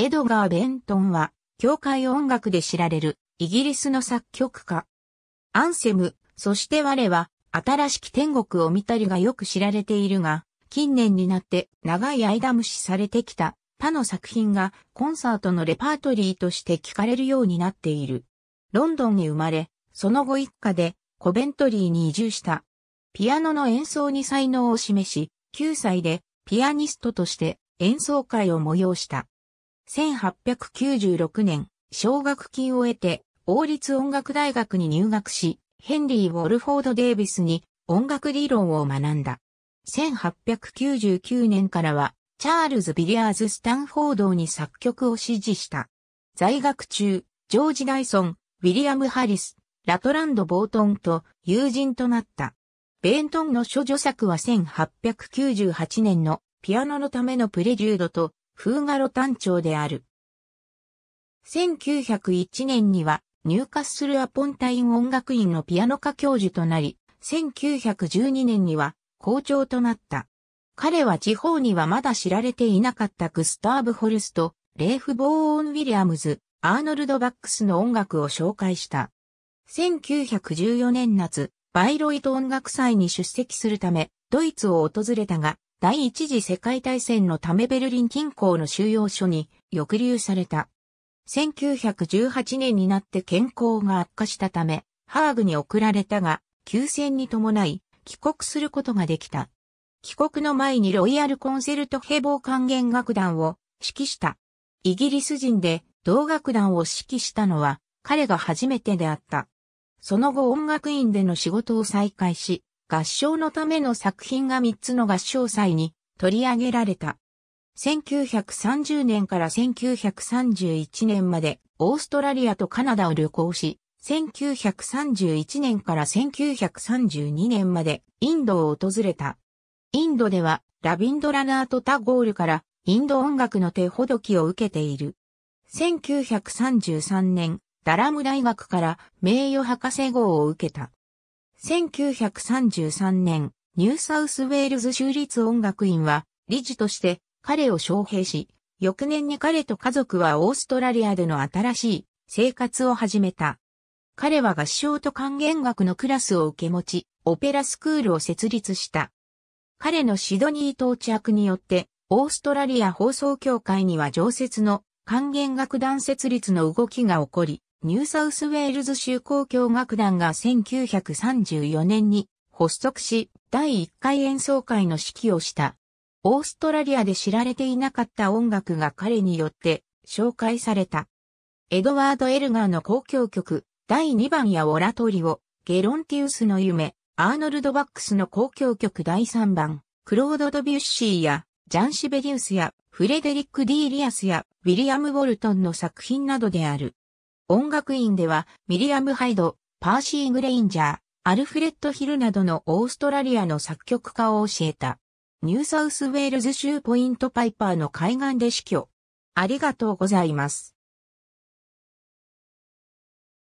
エドガー・ベントンは、教会音楽で知られる、イギリスの作曲家。アンセム、そして我は、新しき天国を見たりがよく知られているが、近年になって長い間無視されてきた他の作品がコンサートのレパートリーとして聞かれるようになっている。ロンドンに生まれ、その後一家でコベントリーに移住した。ピアノの演奏に才能を示し、9歳でピアニストとして演奏会を催した。1896年、奨学金を得て、王立音楽大学に入学し、ヘンリー・ウォルフォード・デイビスに音楽理論を学んだ。1899年からは、チャールズ・ビリアーズ・スタンフォードに作曲を指示した。在学中、ジョージ・ダイソン、ウィリアム・ハリス、ラトランド・ボートンと友人となった。ベントンの諸女作は1898年のピアノのためのプレジュードとフーガロ単調である。1901年には、ニューカッスル・アポンタイン音楽院のピアノ科教授となり、1912年には校長となった。彼は地方にはまだ知られていなかったグスターブ・ホルスト、レーフ・ボーオン・ウィリアムズ、アーノルド・バックスの音楽を紹介した。1914年夏、バイロイト音楽祭に出席するため、ドイツを訪れたが、第一次世界大戦のためベルリン近郊の収容所に抑留された。1918年になって健康が悪化したため、ハーグに送られたが、休戦に伴い、帰国することができた。帰国の前にロイヤルコンセルトヘボ管弦楽団を指揮した。イギリス人で同楽団を指揮したのは彼が初めてであった。その後音楽院での仕事を再開し、合唱のための作品が3つの合唱祭に取り上げられた。1930年から1931年までオーストラリアとカナダを旅行し、1931年から1932年までインドを訪れた。インドではラビンドラナート・タゴールからインド音楽の手ほどきを受けている。1933年、ダラム大学から名誉博士号を受けた。1933年、ニューサウスウェールズ州立音楽院は、理事として彼を招聘し、翌年に彼と家族はオーストラリアでの新しい生活を始めた。彼は合唱と管弦楽のクラスを受け持ち、オペラスクールを設立した。彼のシドニー到着によって、オーストラリア放送協会には常設の管弦楽団設立の動きが起こり、ニューサウスウェールズ州交響楽団が1934年に発足し、第1回演奏会の指揮をした。オーストラリアで知られていなかった音楽が彼によって紹介された。エドワード・エルガーの交響曲、第2番やオラトリオ、ゲロンティウスの夢、アーノルド・バックスの交響曲第3番、クロード・ドビュッシーや、ジャン・シベリウスや、フレデリック・ディーリアスや、ウィリアム・ウォルトンの作品などである。音楽院では、ミリアム・ハイド、パーシー・グレインジャー、アルフレッド・ヒルなどのオーストラリアの作曲家を教えた。ニューサウスウェールズ州ポイントパイパーの海岸で死去。ありがとうございます。